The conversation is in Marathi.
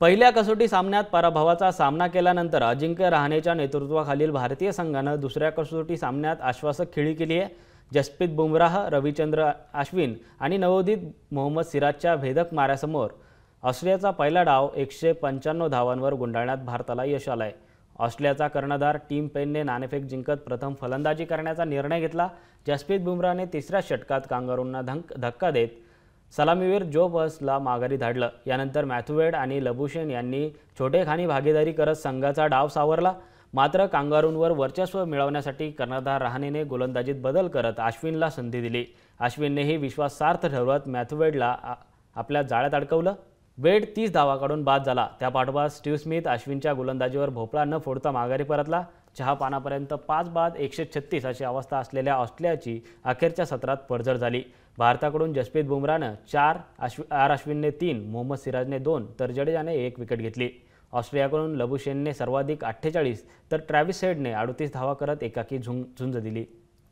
पहिल्या कसोटी सामन्यात पराभवाचा सामना केल्यानंतर अजिंक्य रहाणेच्या नेतृत्वाखालील भारतीय संघानं दुसऱ्या कसोटी सामन्यात आश्वासक खेळी केली आहे जसप्रीत बुमराह रविचंद्र अश्विन आणि नवोदित मोहम्मद सिराजच्या भेदक माऱ्यासमोर ऑस्ट्रेलियाचा पहिला डाव एकशे पंच्याण्णव धावांवर गुंडाळण्यात भारताला यश आलं आहे ऑस्ट्रेलियाचा कर्णधार टीम पेनने नाणेफेक जिंकत प्रथम फलंदाजी करण्याचा निर्णय घेतला जसप्रीत बुमराहने तिसऱ्या षटकात कांगारूंना धक्का देत सलामीवीर जो बसला माघारी धाडलं यानंतर मॅथुवेड आणि लबुशेन यांनी छोटेखानी भागीदारी करत संघाचा डाव सावरला मात्र कांगारूंवर वर्चस्व मिळवण्यासाठी कर्णधार रहाणेने गोलंदाजीत बदल करत अश्विनला संधी दिली अश्विननेही विश्वासार्थ ठरवत मॅथ्युवेडला आपल्या जाळ्यात अडकवलं वेड तीस काढून बाद झाला त्या पाठोपाठ स्टीव्ह स्मिथ अश्विनच्या गोलंदाजीवर भोपळा न फोडता माघारी परतला चहा पानापर्यंत पाच बाद एकशे छत्तीस अशी अवस्था असलेल्या ऑस्ट्रेलियाची अखेरच्या सत्रात पडझड झाली भारताकडून जसप्रीत बुमरानं चार अश्वि आर अश्विनने तीन मोहम्मद सिराजने दोन तर जडेजाने एक विकेट घेतली ऑस्ट्रेलियाकडून लबुशेनने सर्वाधिक अठ्ठेचाळीस तर ट्रॅव्हिस हेडने अडतीस धावा करत एकाकी झुंज झुंज दिली